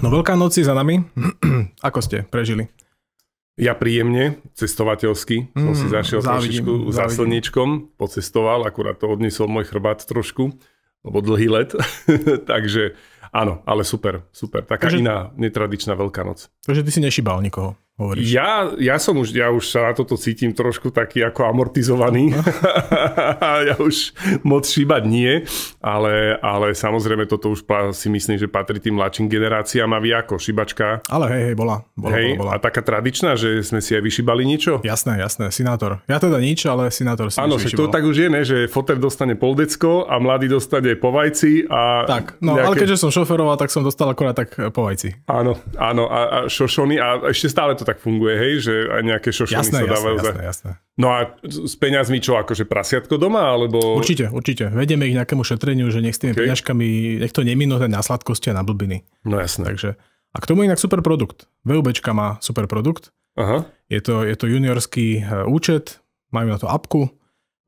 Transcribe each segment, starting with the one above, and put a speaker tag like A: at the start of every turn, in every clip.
A: No Veľká noc je za nami. Ako ste prežili?
B: Ja príjemne, cestovateľsky, mm, som si mm, zašiel závidím, trošičku závidím. za slniečkom, pocestoval, akurát to odnesol môj chrbát trošku, lebo dlhý let, takže áno, ale super, super, taká takže, iná netradičná Veľká noc.
A: Takže ty si nešibal nikoho? hovoríš?
B: Ja, ja som už, ja už sa na toto cítim trošku taký ako amortizovaný. ja už moc šíbať nie, ale, ale samozrejme toto už si myslím, že patrí tým mladším generáciám a vy ako šibačka.
A: Ale hej, hej, bola. bola,
B: hej, bola, bola. A taká tradičná, že sme si aj vyšibali niečo?
A: Jasné, jasné, sinátor. Ja teda nič, ale sinátor si Áno, to tak
B: už je, ne, že foter dostane poldecko a mladý dostane po vajci a... Tak, no nejaké... ale keďže som
A: šoferoval, tak som dostal akorát tak po vajci. Áno,
B: áno, a, a šošony a ešte stále to tak funguje, hej, že aj nejaké šošany jasné, sa dávajú jasné, za... Jasné, jasné. No a s peňazmi čo, akože prasiatko doma, alebo... Určite,
A: určite. Vedieme ich nejakému šetreniu, že nech s tými okay. peňažkami, nech to neminúte na sladkosti a na blbiny.
B: No jasné. Takže,
A: a k tomu inak super produkt. VUBčka má super produkt. Aha. Je to, je to juniorský e, účet, majú na to apku,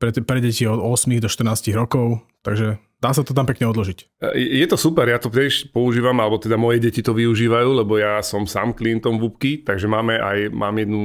A: pre, pre deti od 8 do 14 rokov, takže dá sa to tam pekne odložiť.
B: E, je to super, ja to tiež používam, alebo teda moje deti to využívajú, lebo ja som sám klientom Vúbky, takže máme aj, mám jednu,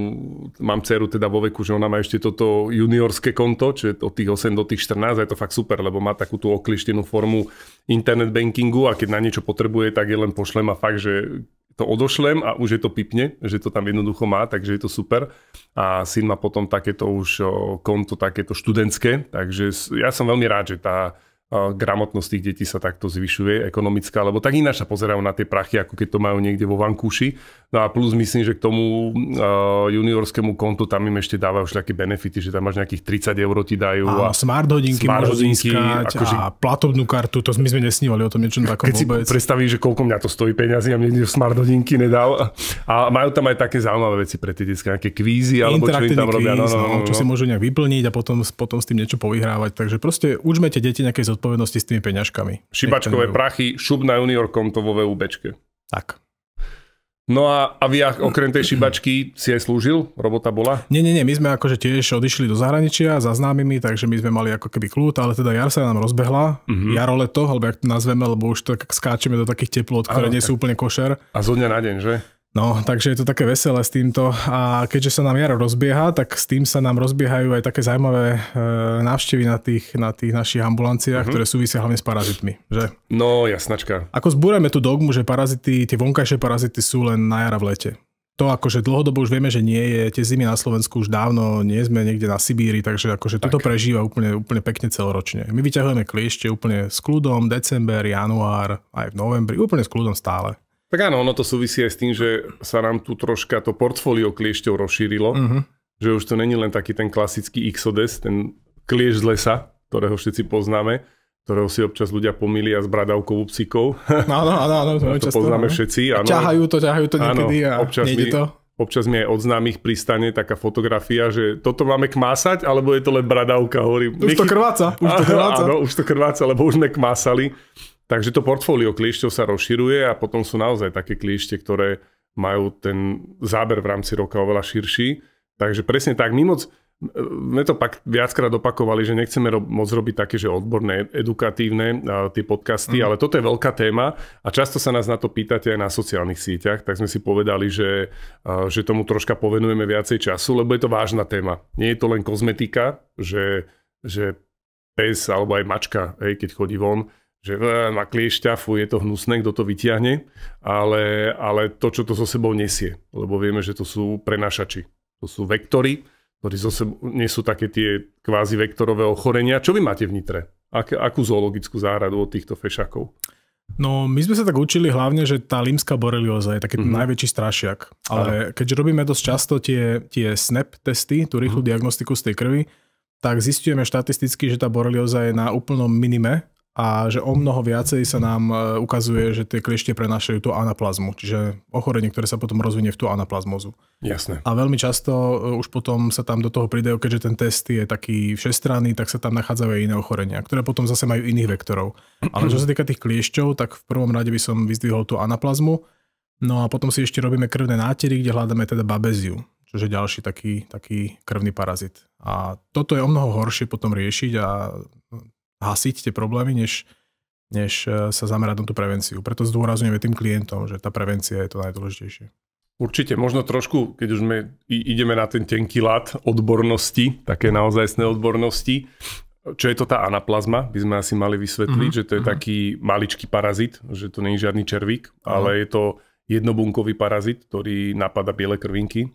B: mám dceru teda vo veku, že ona má ešte toto juniorské konto, čiže od tých 8 do tých 14 a je to fakt super, lebo má takú tú oklištenú formu internet bankingu a keď na niečo potrebuje, tak je len pošlem a fakt, že to odošlem a už je to pipne, že to tam jednoducho má, takže je to super. A syn má potom takéto už konto, takéto študentské, takže ja som veľmi rád, že tá gramotnosť tých detí sa takto zvyšuje, ekonomická, lebo tak ináč sa pozerajú na tie prachy, ako keď to majú niekde vo vankúši. No a plus myslím, že k tomu uh, juniorskému kontu tam im ešte dávajú už také benefity, že tam máš nejakých 30 eur ti dajú. Áno, a smart hodinky smart môžu hodinky, získať akože,
A: a platobnú kartu, to my sme nesnívali o tom niečom takom keď vôbec. si predstavíš, že koľko mňa to stojí peniazy a mne smart hodinky nedal.
B: A majú tam aj také zaujímavé veci pre tie detské, nejaké kvízy alebo čo im tam robia. No, no, kvíz, no, no, no, no, čo si môžu
A: nejak vyplniť a potom, potom s tým niečo povyhrávať. Takže proste učme tie deti nejaké zodpovednosti s tými peňažkami. Šibačkové
B: prachy, šup na juniorkom to vo VUBčke. Tak. No a, a vy okrem tej šibačky si aj slúžil? Robota bola?
A: Nie, nie, nie. My sme akože tiež odišli do zahraničia za známymi, takže my sme mali ako keby kľúd, ale teda jar sa nám rozbehla. Uh-huh. Mhm. Jaro leto, alebo jak to nazveme, lebo už tak skáčeme do takých teplot, ktoré nie sú úplne košer. A
B: zo dňa na deň, že?
A: No, takže je to také veselé s týmto a keďže sa nám jaro rozbieha, tak s tým sa nám rozbiehajú aj také zaujímavé e, návštevy na tých, na tých našich ambulanciách, mm-hmm. ktoré súvisia hlavne s parazitmi,
B: že? No, jasnačka.
A: Ako zbúrame tú dogmu, že parazity, tie vonkajšie parazity sú len na jara v lete. To akože dlhodobo už vieme, že nie je, tie zimy na Slovensku už dávno, nie sme niekde na Sibíri, takže akože tak. toto prežíva úplne, úplne pekne celoročne. My vyťahujeme kliešte úplne s kľudom, december, január, aj v novembri, úplne s kľudom stále. Tak
B: áno, ono to súvisí aj s tým, že sa nám tu troška to portfólio kliešťov rozšírilo, uh-huh. že už to není len taký ten klasický Xodes, ten klieš z lesa, ktorého všetci poznáme, ktorého si občas ľudia pomýlia s bradavkovou psíkov.
A: Áno, áno, áno. To, to poznáme áno.
B: všetci. Áno. Ťahajú
A: to, ťahajú to niekedy áno, a občas nejde mi, to.
B: Občas mi aj od známych pristane taká fotografia, že toto máme kmásať, alebo je to len bradavka, hovorím. Už to krváca, už to krváca. Áno, už to krváca, lebo už sme kmásali. Takže to portfólio kliešťov sa rozširuje a potom sú naozaj také kliešte, ktoré majú ten záber v rámci roka oveľa širší. Takže presne tak, my moc, sme to pak viackrát opakovali, že nechceme ro- moc robiť také, že odborné, edukatívne a, tie podcasty, mm. ale toto je veľká téma a často sa nás na to pýtate aj na sociálnych sieťach, tak sme si povedali, že, a, že tomu troška povenujeme viacej času, lebo je to vážna téma. Nie je to len kozmetika, že, že pes alebo aj mačka, hej, keď chodí von, že na kliešťafu je to hnusné, kto to vyťahne, ale, ale to, čo to so sebou nesie, lebo vieme, že to sú prenašači, to sú vektory, ktorí zo sebou nesú také tie kvázi vektorové ochorenia. Čo vy máte v Ak, akú zoologickú záradu od týchto fešakov?
A: No, my sme sa tak učili hlavne, že tá limská borelioza je taký mm-hmm. najväčší strašiak. Ale Aha. keďže robíme dosť často tie, tie SNAP e testy, tú rýchlu mm-hmm. diagnostiku z tej krvi, tak zistujeme štatisticky, že tá borelioza je na úplnom minime a že o mnoho viacej sa nám e, ukazuje, že tie kliešte prenášajú tú anaplazmu, čiže ochorenie, ktoré sa potom rozvinie v tú anaplazmozu. Jasné. A veľmi často e, už potom sa tam do toho pridajú, keďže ten test je taký všestranný, tak sa tam nachádzajú aj iné ochorenia, ktoré potom zase majú iných vektorov. Ale čo sa týka tých kliešťov, tak v prvom rade by som vyzdvihol tú anaplazmu. No a potom si ešte robíme krvné nátery, kde hľadáme teda babeziu, čo je ďalší taký, taký krvný parazit. A toto je o mnoho horšie potom riešiť a hasiť tie problémy, než, než e, sa zamerať na tú prevenciu. Preto zdôrazňujeme tým klientom, že tá prevencia je to najdôležitejšie.
B: Určite, možno trošku, keď už sme, ideme na ten tenký lát odbornosti, také naozajstné odbornosti, čo je to tá anaplazma, by sme asi mali vysvetliť, mm-hmm. že to je mhm. taký maličký parazit, že to nie je žiadny červík, mm-hmm. ale je to jednobunkový parazit, ktorý napada biele krvinky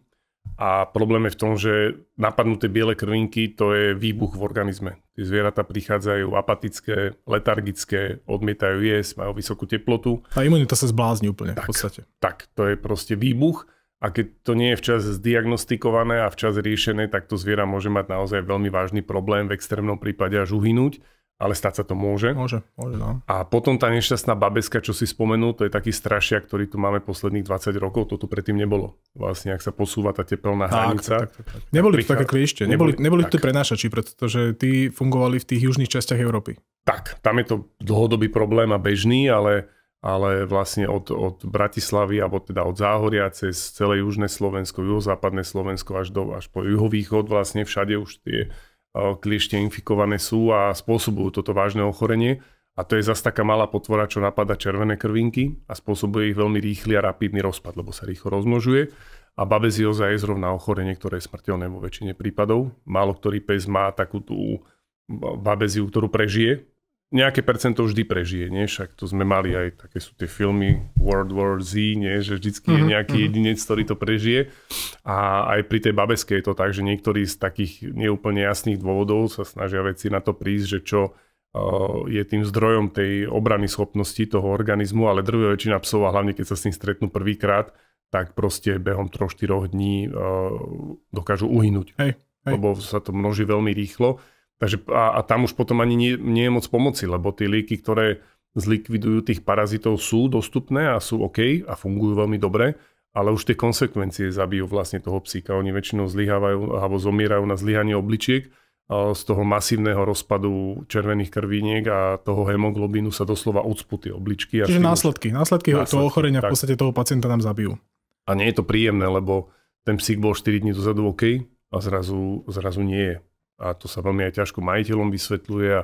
B: a problém je v tom, že napadnuté biele krvinky to je výbuch v organizme. Tie zvieratá prichádzajú apatické, letargické, odmietajú jesť, majú vysokú teplotu.
A: A imunita sa zblázni úplne tak, v podstate.
B: Tak, to je proste výbuch. A keď to nie je včas zdiagnostikované a včas riešené, tak to zviera môže mať naozaj veľmi vážny problém, v extrémnom prípade až uhynúť ale stať sa to môže. Môže, môže, no. A potom tá nešťastná babeska, čo si spomenul, to je taký strašia, ktorý tu máme posledných 20 rokov, to tu predtým nebolo. Vlastne, ak sa posúva tá teplná tak, hranica. Tak, tak, tak. Neboli prichá... to také kliešte, neboli, neboli, neboli tak. tu
A: prenášači, pretože tí fungovali v tých južných častiach Európy.
B: Tak, tam je to dlhodobý problém a bežný, ale ale vlastne od, od Bratislavy, alebo teda od Záhoria cez celé južné Slovensko, juhozápadné Slovensko až, do, až po juhovýchod vlastne všade už tie kliešte infikované sú a spôsobujú toto vážne ochorenie. A to je zase taká malá potvora, čo napada červené krvinky a spôsobuje ich veľmi rýchly a rapidný rozpad, lebo sa rýchlo rozmnožuje. A babezioza je zrovna ochorenie, ktoré je smrteľné vo väčšine prípadov. Málo ktorý pes má takú tú babeziu, ktorú prežije, nejaké percento vždy prežije, nie? Však to sme mali aj, také sú tie filmy World War Z, nie? Že vždycky je mhm, nejaký mhm. jedinec, ktorý to prežije. A aj pri tej babeske je to tak, že niektorí z takých neúplne jasných dôvodov sa snažia veci na to prísť, že čo eh, je tým zdrojom tej obrany schopnosti toho organizmu, ale drvivá väčšina psov, a hlavne keď sa s ním stretnú prvýkrát, tak proste behom 3-4 dní eh, dokážu uhynúť. Hej, hej. Lebo sa to množí veľmi rýchlo. Takže a, a tam už potom ani nie, nie je moc pomoci, lebo tie lieky, ktoré zlikvidujú tých parazitov, sú dostupné a sú OK a fungujú veľmi dobre, ale už tie konsekvencie zabijú vlastne toho psíka. Oni väčšinou zlyhávajú alebo zomierajú na zlyhanie obličiek z toho masívneho rozpadu červených krviniek a toho hemoglobínu sa doslova ucpú tie obličky. A Čiže následky,
A: následky, následky toho ochorenia tak. v podstate toho pacienta nám zabijú.
B: A nie je to príjemné, lebo ten psík bol 4 dní dozadu OK a zrazu, zrazu nie je a to sa veľmi aj ťažko majiteľom vysvetľuje a,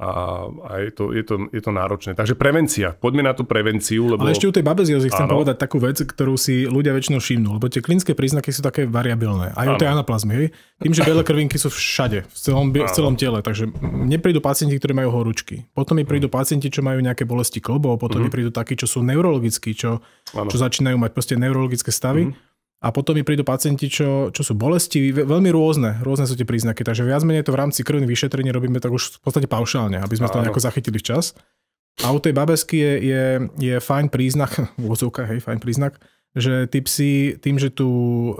B: a, a je, to, je, to, je to náročné. Takže prevencia. Poďme na tú prevenciu. Lebo... Ale ešte u tej babeziozy chcem ano. povedať
A: takú vec, ktorú si ľudia väčšinou všimnú, lebo tie klinické príznaky sú také variabilné. Aj ano. u tej anaplazmy. Hej? Tým, že biele krvinky sú všade, v celom, v celom tele. Takže mne prídu pacienti, ktorí majú horúčky. Potom mi prídu hm. pacienti, čo majú nejaké bolesti klobov. Potom mm mi mhm. prídu takí, čo sú neurologickí, čo, čo začínajú mať proste neurologické stavy. mm a potom mi prídu pacienti, čo, čo sú bolestiví, veľmi rôzne, rôzne sú tie príznaky. Takže viac menej to v rámci krvných vyšetrení robíme tak už v podstate paušálne, aby sme to nejako zachytili včas. A u tej babesky je, je, je fajn príznak, vôzovka, hej, fajn príznak, že tí psi tým, že tu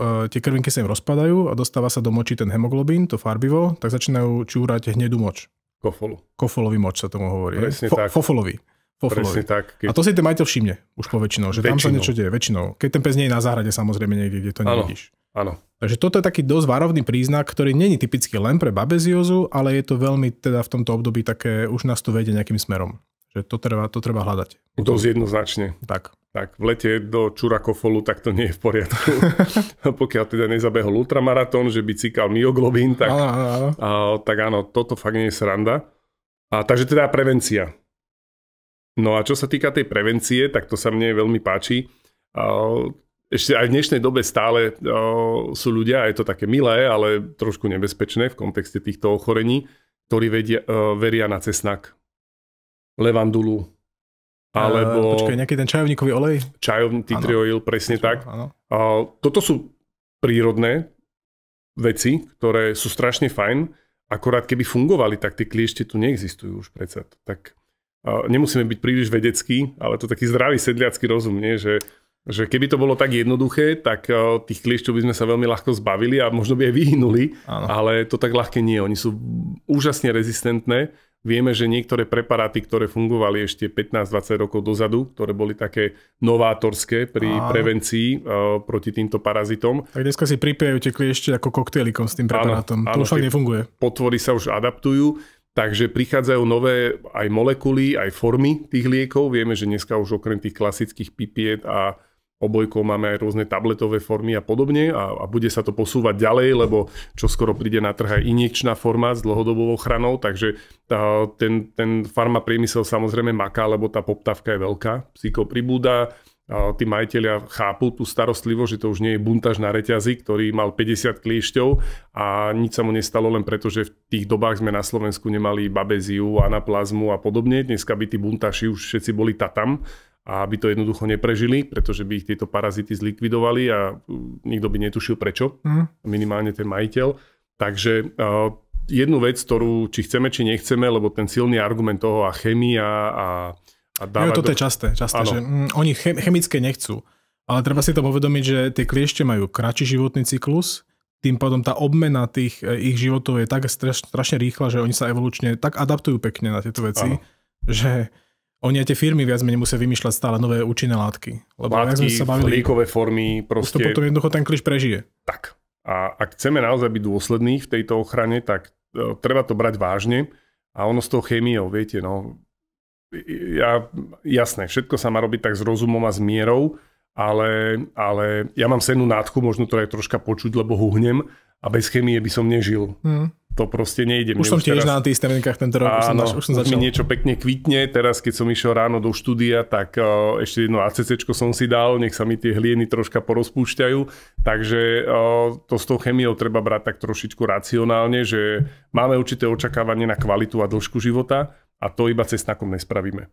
A: e, tie krvinky sa im rozpadajú a dostáva sa do moči ten hemoglobín, to farbivo, tak začínajú čúrať hnedú moč. Kofolu. Kofolový moč sa tomu hovorí. Presne Fo- tak. Fofolový.
B: Po Presne tak. Keď... A to si
A: ten majiteľ všimne už po väčšinou, že väčšinou. tam sa niečo deje, väčšinou. Keď ten pes nie je na záhrade samozrejme niekde, kde to nevidíš. Áno. Takže toto je taký dosť varovný príznak, ktorý není typický len pre babeziozu, ale je to veľmi teda v tomto období také, už nás to vedie nejakým smerom. Že to treba, to treba hľadať. Dosť jednoznačne. Tak.
B: Tak, v lete do Čurakofolu, tak to nie je v poriadku. Pokiaľ teda nezabehol ultramaratón, že by cikal myoglobín, tak, áno, áno. A, tak áno, toto fakt nie je sranda. A, takže teda prevencia. No a čo sa týka tej prevencie, tak to sa mne veľmi páči. Ešte aj v dnešnej dobe stále sú ľudia, je to také milé, ale trošku nebezpečné v kontexte týchto ochorení, ktorí vedia, veria na cesnak, levandulu,
A: alebo... počkaj, nejaký ten čajovníkový olej? Čajovný
B: titrioil, presne Čo, tak. Áno. toto sú prírodné veci, ktoré sú strašne fajn, akorát keby fungovali, tak tie kliešte tu neexistujú už predsa. Tak nemusíme byť príliš vedecký, ale to taký zdravý sedliacký rozum, nie? Že, že keby to bolo tak jednoduché, tak e, tých kliešťov by sme sa veľmi ľahko zbavili a možno by aj vyhnuli, ano. ale to tak ľahké nie. Oni sú úžasne rezistentné. Vieme, že niektoré preparáty, ktoré fungovali ešte 15-20 rokov dozadu, ktoré boli také novátorské pri Áno. prevencii uh, proti týmto parazitom.
A: Tak dneska si pripijajú tie kliešte ako koktejlikom s tým preparátom. Áno, áno, to už tak nefunguje.
B: Potvory sa už adaptujú. Takže prichádzajú nové aj molekuly, aj formy tých liekov. Vieme, že dneska už okrem tých klasických pipiet a obojkov máme aj rôzne tabletové formy a podobne a, a bude sa to posúvať ďalej, lebo čo skoro príde na trh aj injekčná forma s dlhodobou ochranou, takže tá, ten, ten farmapriemysel samozrejme maká, lebo tá poptávka je veľká, Psyko pribúda, tí majiteľia chápu tú starostlivosť, že to už nie je buntaž na reťazi, ktorý mal 50 kliešťov a nič sa mu nestalo len preto, že v tých dobách sme na Slovensku nemali babeziu, anaplazmu a podobne. Dneska by tí buntaši už všetci boli tatam a aby to jednoducho neprežili, pretože by ich tieto parazity zlikvidovali a uh, nikto by netušil prečo, mhm. minimálne ten majiteľ. Takže uh, jednu vec, ktorú či chceme, či nechceme, lebo ten silný argument toho a chemia a a dávať jo, toto do... je časté, časté že
A: mm, oni chemické nechcú. Ale treba si to povedomiť, že tie kliešte majú kratší životný cyklus, tým pádom tá obmena tých e, ich životov je tak straš, strašne rýchla, že oni sa evolučne tak adaptujú pekne na tieto veci, ano. že oni aj tie firmy viac menej musia vymýšľať stále nové účinné látky. Lebo látky, sme sa bavili,
B: líkové formy, proste... Už to potom jednoducho ten kliš prežije. Tak. A ak chceme naozaj byť dôslední v tejto ochrane, tak e, treba to brať vážne. A ono s tou chémiou, viete, no, ja, jasné, všetko sa má robiť tak s rozumom a s mierou, ale, ale ja mám senú nádchu, možno to aj troška počuť, lebo huhnem a bez chemie by som nežil. Mm to proste nejde. Už som tiež teraz... na
A: tých stemenkách tento rok, Áno, už som, už som mi
B: niečo pekne kvitne, teraz keď som išiel ráno do štúdia, tak uh, ešte jedno ACC som si dal, nech sa mi tie hlieny troška porozpúšťajú, takže uh, to s tou chemiou treba brať tak trošičku racionálne, že máme určité očakávanie na kvalitu a dĺžku života a to iba snakom nespravíme.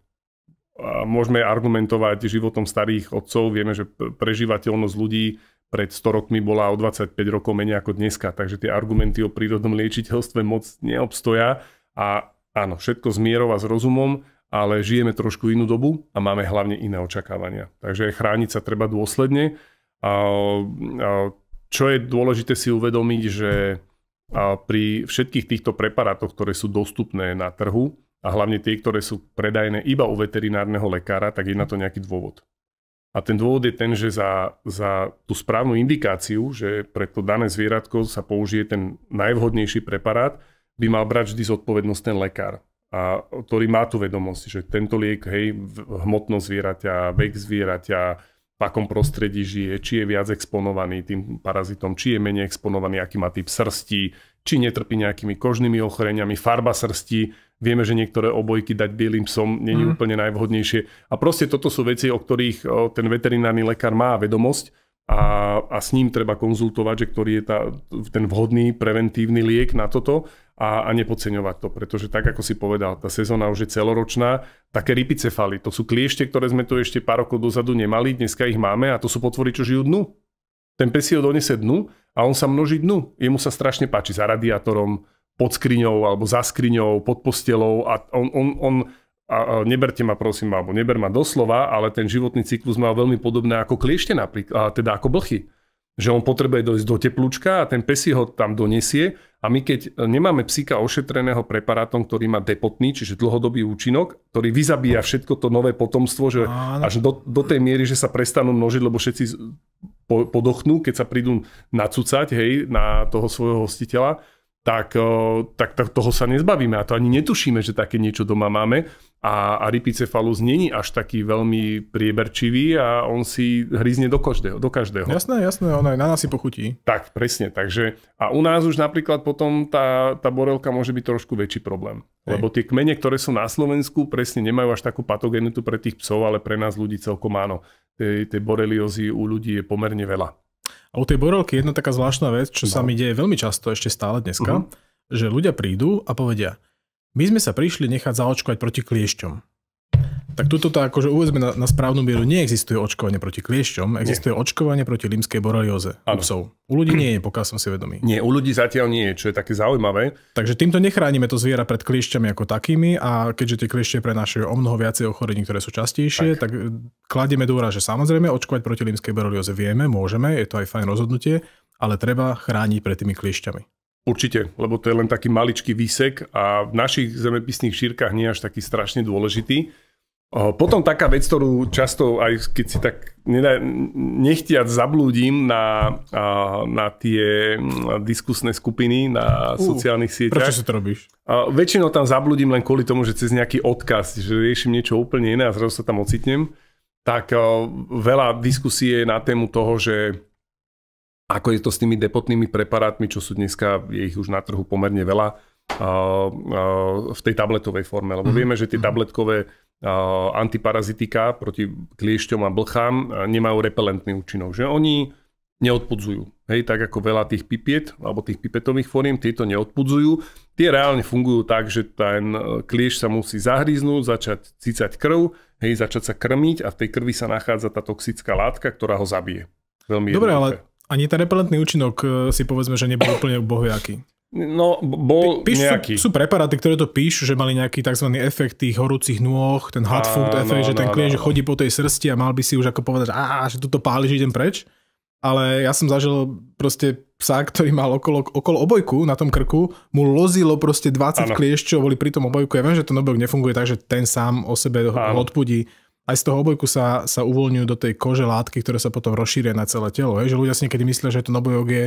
B: môžeme argumentovať životom starých otcov, vieme, že prežívateľnosť ľudí pred 100 rokmi bola o 25 rokov menej ako dneska, takže tie argumenty o prírodnom liečiteľstve moc neobstoja a áno, všetko s mierou a s rozumom, ale žijeme trošku inú dobu a máme hlavne iné očakávania. Takže chrániť sa treba dôsledne. A, a čo je dôležité si uvedomiť, že a pri všetkých týchto preparátoch, ktoré sú dostupné na trhu, a hlavne tie, ktoré sú predajné iba u veterinárneho lekára, tak je na to nejaký dôvod. A ten dôvod je ten, že za, za tú správnu indikáciu, že pre to dané zvieratko sa použije ten najvhodnejší preparát, by mal brať vždy zodpovednosť ten lekár, a, ktorý má tú vedomosť, že tento liek, hej, hmotnosť zvieraťa, vek zvieratia, v akom prostredí žije, či je viac exponovaný tým parazitom, či je menej exponovaný, aký má typ srsti, či netrpí nejakými kožnými ochoreniami, farba srsti, Vieme, že niektoré obojky dať bielým psom nie je mm. úplne najvhodnejšie. A proste toto sú veci, o ktorých ten veterinárny lekár má vedomosť a, a s ním treba konzultovať, že ktorý je tá, ten vhodný preventívny liek na toto a, a nepodceňovať to, pretože tak ako si povedal, tá sezóna už je celoročná, také rypicefaly, to sú kliešte, ktoré sme tu ešte pár rokov dozadu nemali, dneska ich máme a to sú potvory, čo žijú dnu. Ten pes si ho donese dnu a on sa množí dnu. Jemu sa strašne páči za radiátorom, pod skriňou alebo za skriňou, pod postelou a on, on, on a, neberte ma prosím, alebo neber ma doslova, ale ten životný cyklus má veľmi podobné ako kliešte napríklad, teda ako blchy. Že on potrebuje dojsť do teplúčka a ten pes ho tam donesie a my keď nemáme psíka ošetreného preparátom, ktorý má depotný, čiže dlhodobý účinok, ktorý vyzabíja všetko to nové potomstvo, že až do, do tej miery, že sa prestanú množiť, lebo všetci podochnú, keď sa prídu nacúcať hej, na toho svojho hostiteľa, tak, tak, tak toho sa nezbavíme a to ani netušíme, že také niečo doma máme. A, a rypicefalus není až taký veľmi prieberčivý a on si hryzne do každého. Do každého. Jasné, jasné,
A: on aj na nás si pochutí.
B: Tak, presne. Takže, a u nás už napríklad potom tá, tá borelka môže byť trošku väčší problém. Hej. Lebo tie kmene, ktoré sú na Slovensku, presne nemajú až takú patogenitu pre tých psov, ale pre nás ľudí celkom áno. Tej, tej boreliozy
A: u ľudí je pomerne veľa. A u tej borovky je jedna taká zvláštna vec, čo no. sa mi deje veľmi často ešte stále dneska, uh-huh. že ľudia prídu a povedia, my sme sa prišli nechať zaočkovať proti kliešťom. Tak tuto to akože uvedzme na, na správnu mieru. Neexistuje očkovanie proti kliešťom, existuje nie. očkovanie proti limskej borelióze u psov. U ľudí nie je, pokiaľ som si vedomý.
B: Nie, u ľudí zatiaľ nie je, čo je také zaujímavé.
A: Takže týmto nechránime to zviera pred kliešťami ako takými a keďže tie kliešte prenášajú o mnoho viacej ochorení, ktoré sú častejšie, tak, tak e, kladieme dôraz, že samozrejme očkovať proti limskej borelióze vieme, môžeme, je to aj fajn rozhodnutie, ale treba chrániť pred tými kliešťami.
B: Určite, lebo to je len taký maličký výsek a v našich zemepisných šírkach nie až taký strašne dôležitý. Potom taká vec, ktorú často, aj keď si tak nechtiac zablúdim na, na tie diskusné skupiny na uh, sociálnych sieťach. Prečo si to robíš? Väčšinou tam zablúdim len kvôli tomu, že cez nejaký odkaz, že riešim niečo úplne iné a zrazu sa tam ocitnem. Tak veľa diskusie na tému toho, že ako je to s tými depotnými preparátmi, čo sú dneska, je ich už na trhu pomerne veľa, v tej tabletovej forme. Lebo mhm. vieme, že tie mhm. tabletkové antiparazitika proti kliešťom a blchám nemajú repelentný účinok. Že oni neodpudzujú. Hej, tak ako veľa tých pipiet alebo tých pipetových foriem, tieto neodpudzujú. Tie reálne fungujú tak, že ten e, kliež sa musí zahryznúť, začať cicať krv, hej, začať sa krmiť a v tej krvi sa nachádza tá toxická látka, ktorá ho zabije. Veľmi Dobre, jednoduché.
A: ale ani ten repelentný účinok e, si povedzme, že nebol úplne bohojaký. No, bol Píš, nejaký. Sú, sú preparáty, ktoré to píšu, že mali nejaký tzv. efekt tých horúcich nôh, ten hot food efekt, no, že ten no, klient no, chodí po tej srsti a mal by si už ako povedať, á, že tuto že idem preč. Ale ja som zažil proste psa, ktorý mal okolo, okolo obojku na tom krku, mu lozilo proste 20 kliešťov, boli pri tom obojku. Ja viem, že ten obojok nefunguje tak, že ten sám o sebe ano. odpudí. Aj z toho obojku sa, sa uvoľňujú do tej kože látky, ktoré sa potom rozšíria na celé telo. Je, že ľudia si niekedy myslia, že ten obojok je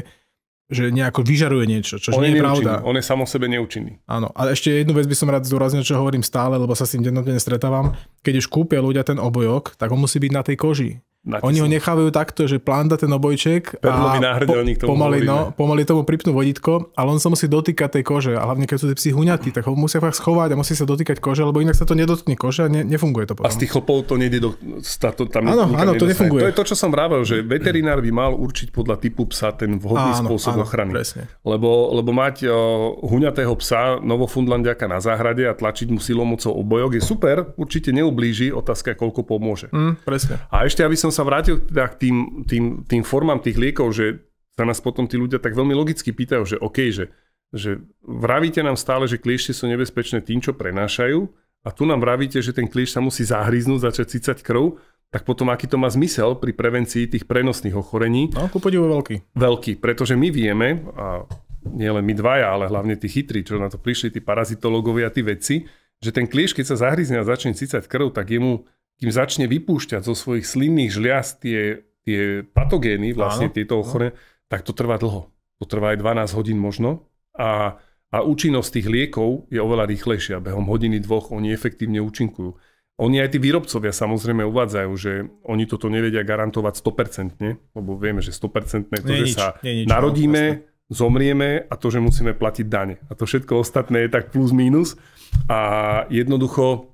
A: že nejako vyžaruje niečo, čo nie je, je pravda.
B: On je samo sebe neúčinný.
A: Áno. A ešte jednu vec by som rád zdôraznil, čo hovorím stále, lebo sa s tým dennodenne stretávam. Keď už kúpia ľudia ten obojok, tak on musí byť na tej koži. Natisnú. Oni ho nechávajú takto, že plánda ten obojček Perlový a po, pomaly, no, pomaly tomu pripnú vodítko, ale on sa musí dotýkať tej kože. A hlavne, keď sú tie psi huňatí, tak ho musia fakt schovať a musí sa dotýkať kože, lebo inak sa to nedotkne kože a ne, nefunguje to
B: potom. A z tých chlopov to nejde do... Áno, tam áno, áno, to nefunguje. To je to, čo som vravel, že veterinár by mal určiť podľa typu psa ten vhodný áno, spôsob áno, ochrany. Presne. Lebo, lebo mať o, huňatého psa, novofundlandiaka na záhrade a tlačiť mu silomocou obojok je super, určite neublíži, otázka koľko pomôže. Mm, presne. A ešte, aby som som sa vrátil teda k tým, tým, tým formám tých liekov, že sa nás potom tí ľudia tak veľmi logicky pýtajú, že OK, že, že vravíte nám stále, že kliešte sú nebezpečné tým, čo prenášajú a tu nám vravíte, že ten klieš sa musí zahryznúť, začať cicať krv, tak potom aký to má zmysel pri prevencii tých prenosných ochorení? No, ku podivu veľký. Veľký, pretože my vieme, a nie len my dvaja, ale hlavne tí chytrí, čo na to prišli, tí parazitológovia, tí vedci, že ten klieš, keď sa zahryzne a začne cicať krv, tak jemu kým začne vypúšťať zo svojich slinných žliaz tie, tie patogény, vlastne Áno. tieto ochorenia, tak to trvá dlho. To trvá aj 12 hodín možno. A, a účinnosť tých liekov je oveľa rýchlejšia. Behom hodiny, dvoch oni efektívne účinkujú. Oni aj tí výrobcovia samozrejme uvádzajú, že oni toto nevedia garantovať 100%, lebo vieme, že 100% to, že nič, sa nie nič, no, narodíme, no, vlastne. zomrieme a to, že musíme platiť dane. A to všetko ostatné je tak plus minus. A jednoducho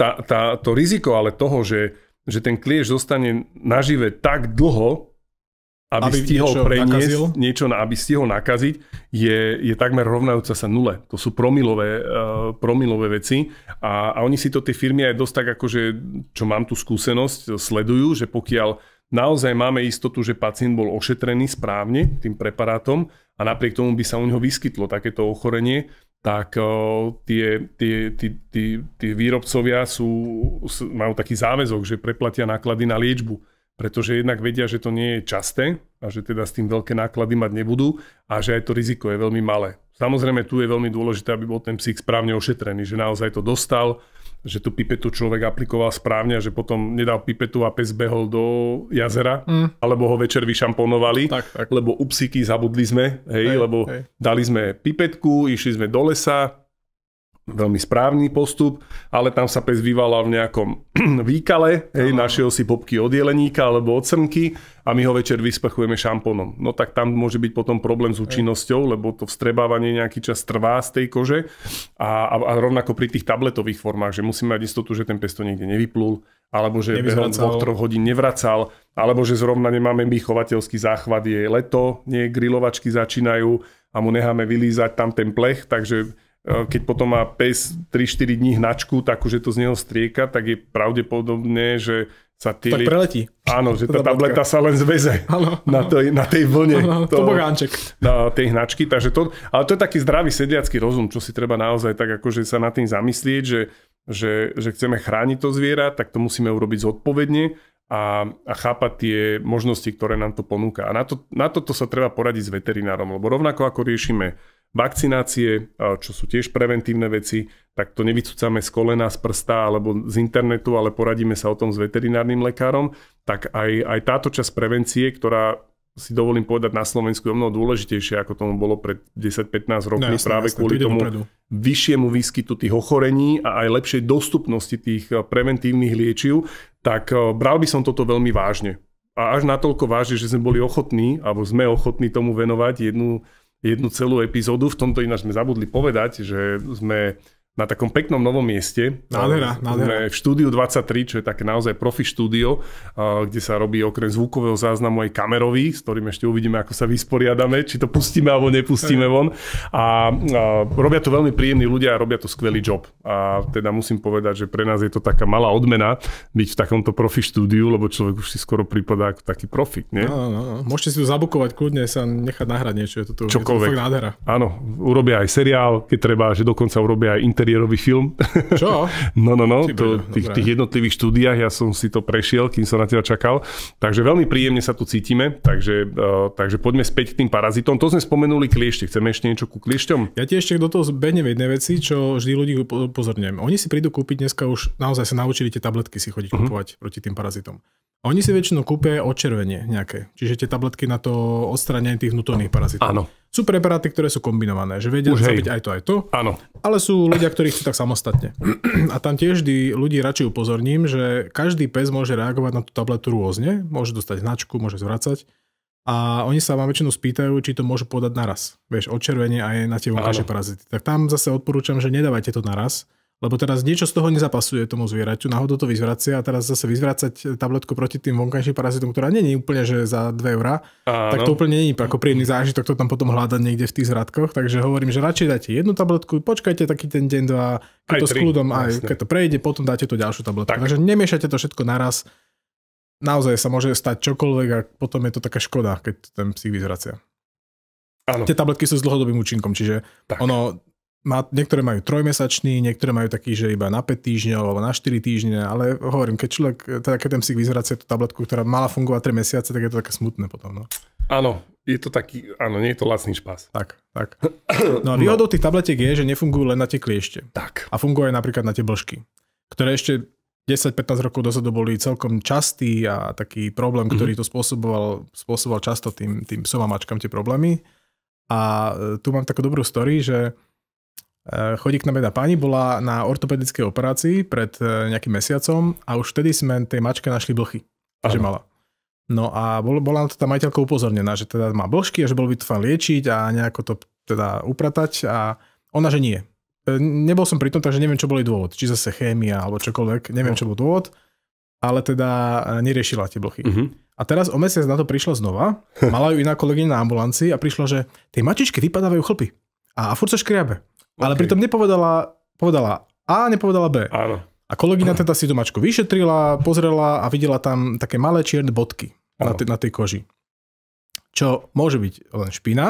B: tá, tá, to riziko ale toho, že, že ten klieč zostane nažive tak dlho, aby, aby stihol niečo preniesť nakazil? niečo, aby stihol nakaziť, je, je takmer rovnajúca sa nule. To sú promilové, uh, promilové veci a, a oni si to tie firmy aj dosť tak akože, čo mám tú skúsenosť, sledujú, že pokiaľ naozaj máme istotu, že pacient bol ošetrený správne tým preparátom a napriek tomu by sa u neho vyskytlo takéto ochorenie, tak tie, tie, tí, tí, tí výrobcovia sú, majú taký záväzok, že preplatia náklady na liečbu, pretože jednak vedia, že to nie je časté a že teda s tým veľké náklady mať nebudú a že aj to riziko je veľmi malé. Samozrejme, tu je veľmi dôležité, aby bol ten psík správne ošetrený, že naozaj to dostal, že tú pipetu človek aplikoval správne, že potom nedal pipetu a pes behol do jazera, mm. alebo ho večer vyšamponovali, tak, tak. lebo upsíky zabudli sme, hej, hej lebo hej. dali sme pipetku, išli sme do lesa, veľmi správny postup, ale tam sa pes vyvala v nejakom výkale, hej, našiel si popky od jeleníka alebo od srnky a my ho večer vysprchujeme šampónom. No tak tam môže byť potom problém s účinnosťou, lebo to vstrebávanie nejaký čas trvá z tej kože a, a, a rovnako pri tých tabletových formách, že musíme mať istotu, že ten pes to niekde nevyplul, alebo že behom dvoch, troch hodín nevracal, alebo že zrovna nemáme my chovateľský záchvat, je leto, nie grilovačky začínajú a mu necháme vylízať tam ten plech, takže E, keď potom má pes 3-4 dní hnačku, už že to z neho strieka, tak je pravdepodobné, že sa tie... Tak preletí. Áno, že tá teda tableta sa len zveze na, tej, na tej vlne. Ano, to, tobogánček. Na tej hnačky. Takže to, ale to je taký zdravý sediacký rozum, čo si treba naozaj tak akože sa nad tým zamyslieť, že, že, že chceme chrániť to zviera, tak to musíme urobiť zodpovedne a, a chápať tie možnosti, ktoré nám to ponúka. A na, to, na toto sa treba poradiť s veterinárom, lebo rovnako ako riešime vakcinácie, čo sú tiež preventívne veci, tak to nevycúcame z kolena, z prsta alebo z internetu, ale poradíme sa o tom s veterinárnym lekárom, tak aj, aj táto časť prevencie, ktorá si dovolím povedať na Slovensku je mnoho dôležitejšie, ako tomu bolo pred 10-15 no rokmi, no, jasne, práve jasne, kvôli to tomu predu. vyššiemu výskytu tých ochorení a aj lepšej dostupnosti tých e, preventívnych liečiv, tak e, bral by som toto veľmi vážne. A až natoľko vážne, že sme boli ochotní, alebo sme ochotní tomu venovať jednu jednu celú epizódu. V tomto ináč sme zabudli povedať, že sme na takom peknom novom mieste. Nádhera, nádhera. V štúdiu 23, čo je také naozaj profi štúdio, kde sa robí okrem zvukového záznamu aj kamerový, s ktorým ešte uvidíme, ako sa vysporiadame, či to pustíme alebo nepustíme von. A, robia to veľmi príjemní ľudia a robia to skvelý job. A teda musím povedať, že pre nás je to taká malá odmena byť v takomto profi štúdiu, lebo človek už si skoro prípada ako taký profik. Nie? No,
A: no, no. Môžete si tu zabukovať kľudne, sa nechať nahrať niečo. Je to tu, Čokoľvek. Je to tu nádhera.
B: Áno, urobia aj seriál, keď treba, že dokonca urobia aj interiér kariérový film. Čo? no, no, no, to, v tých, tých jednotlivých štúdiách, ja som si to prešiel, kým som na teba čakal. Takže veľmi príjemne sa tu cítime, takže, uh, takže poďme späť k tým parazitom. To sme spomenuli kliešte. Chceme ešte niečo ku kliešťom?
A: Ja ti ešte do toho zbehnem jednej veci, čo vždy ľudí upozorňujem. Oni si prídu kúpiť dneska už, naozaj sa naučili tie tabletky si chodiť uh-huh. kupovať proti tým parazitom. A oni si väčšinou kúpia odčervenie nejaké. Čiže tie tabletky na to odstranenie tých vnútorných parazitov. Áno. Sú preparáty, ktoré sú kombinované, že vedia zabiť aj to, aj to. Áno. Ale sú ľudia, ktorí chcú tak samostatne. A tam tiež vždy ľudí radšej upozorním, že každý pes môže reagovať na tú tabletu rôzne, môže dostať značku, môže zvracať. A oni sa vám väčšinou spýtajú, či to môžu podať naraz. Vieš, odčervenie aj na tie vonkajšie parazity. Tak tam zase odporúčam, že nedávajte to naraz, lebo teraz niečo z toho nezapasuje tomu zvieraťu, náhodou to vyzvracia a teraz zase vyzvracať tabletku proti tým vonkajším parazitom, ktorá není úplne, že za 2 eurá, tak to úplne není ako príjemný zážitok to tam potom hľadať niekde v tých zradkoch, takže hovorím, že radšej dajte jednu tabletku, počkajte taký ten deň, dva, keď aj to tri, s kľudom, aj keď to prejde, potom dáte tú ďalšiu tabletku. Tak. Takže nemiešate to všetko naraz, naozaj sa môže stať čokoľvek a potom je to taká škoda, keď ten psík vyzvracia. Tie tabletky sú s dlhodobým účinkom, čiže tak. ono má, niektoré majú trojmesačný, niektoré majú taký, že iba na 5 týždňov alebo na 4 týždne, ale hovorím, keď človek, teda keď ten psík vyzvracia tú tabletku, ktorá mala fungovať 3 mesiace, tak je to také smutné potom. No.
B: Áno, je to taký, áno, nie je to lacný špás. Tak,
A: tak. No a výhodou no. tých tabletiek je, že nefungujú len na tie kliešte. Tak. A fungujú aj napríklad na tie blžky, ktoré ešte 10-15 rokov dozadu boli celkom častý a taký problém, mhm. ktorý to spôsoboval, spôsoboval často tým, tým psom a mačkám tie problémy. A e, tu mám takú dobrú story, že Eh, chodí k nám jedna pani, bola na ortopedickej operácii pred eh, nejakým mesiacom a už vtedy sme tej mačke našli blchy, ano. že mala. No a bol, bola na to tá majiteľka upozornená, že teda má blšky a že bol by to fan liečiť a nejako to teda upratať a ona, že nie. Eh, nebol som pri tom, takže neviem, čo boli dôvod. Či zase chémia alebo čokoľvek, neviem, no. čo bol dôvod, ale teda neriešila tie blchy. Mm-hmm. A teraz o mesiac na to prišla znova, mala ju iná kolegyňa na ambulancii a prišla, že tie mačičky vypadávajú chlpy a, a furt sa škriabe. Okay. Ale pritom nepovedala, povedala A, nepovedala B. Áno. A kolegyňa teda si tú mačku vyšetrila, pozrela a videla tam také malé čierne bodky na, te, na tej koži. Čo môže byť len špina,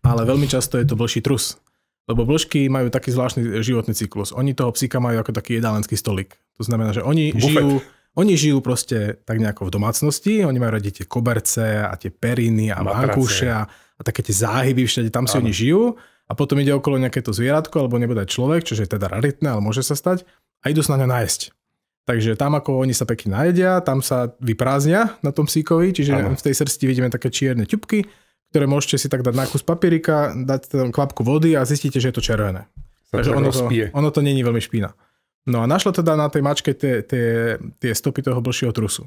A: ale veľmi často je to blší trus. Lebo blžky majú taký zvláštny životný cyklus. Oni toho psíka majú ako taký jedálenský stolik. To znamená, že oni Bufet. žijú... Oni žijú proste tak nejako v domácnosti, oni majú radi tie koberce a tie periny a vankúše a, a také tie záhyby všade, tam si ano. oni žijú a potom ide okolo nejaké to zvieratko alebo nebude človek, čo je teda raritné, ale môže sa stať a idú sa na ňa nájsť. Takže tam ako oni sa pekne najedia, tam sa vyprázdnia na tom psíkovi, čiže Aha. v tej srsti vidíme také čierne ťupky, ktoré môžete si tak dať na kus papierika, dať tam kvapku vody a zistíte, že je to červené. Takže ono to, ono to není veľmi špína. No a našla teda na tej mačke tie, tie, tie stopy toho blšieho trusu.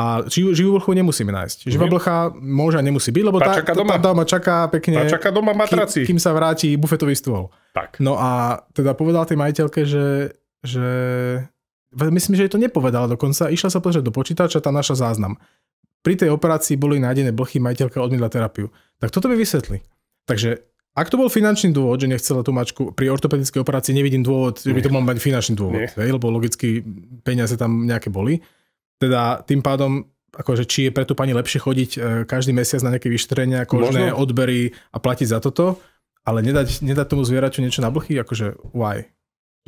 A: A živú, živú vlchu nemusíme nájsť. Živá vlcha mhm. môže a nemusí byť, lebo tá, tá, doma. tá dáma čaká pekne, tá čaká doma matraci. Kým, kým sa vráti bufetový stôl. Tak. No a teda povedal tej majiteľke, že, že myslím, že jej to nepovedala dokonca, išla sa pozrieť do počítača, tá naša záznam. Pri tej operácii boli nájdené blchy, majiteľka odmietla terapiu. Tak toto by vysvetli. Takže ak to bol finančný dôvod, že nechcela tú mačku pri ortopedickej operácii, nevidím dôvod, že by to mal mať finančný dôvod, hej, lebo logicky peniaze tam nejaké boli. Teda tým pádom akože či je pre tú pani lepšie chodiť e, každý mesiac na nejaké vyšetrenia, kožné odbery a platiť za toto, ale nedať, nedať tomu zvieraťu niečo na blchy, akože why?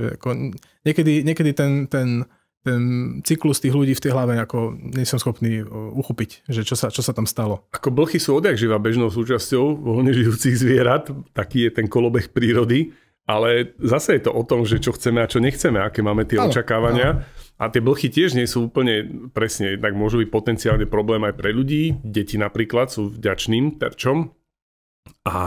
A: Ako, niekedy niekedy ten, ten, ten cyklus tých ľudí v tej hlave ako nie som schopný e, uchopiť, že čo sa, čo sa tam stalo.
B: Ako blchy sú odjak živá bežnou súčasťou voľne žijúcich zvierat, taký je ten kolobeh prírody, ale zase je to o tom, že čo chceme a čo nechceme, aké máme tie ano, očakávania. Ano. A tie blchy tiež nie sú úplne presne, tak môžu byť potenciálne problém aj pre ľudí. Deti napríklad sú vďačným terčom. A,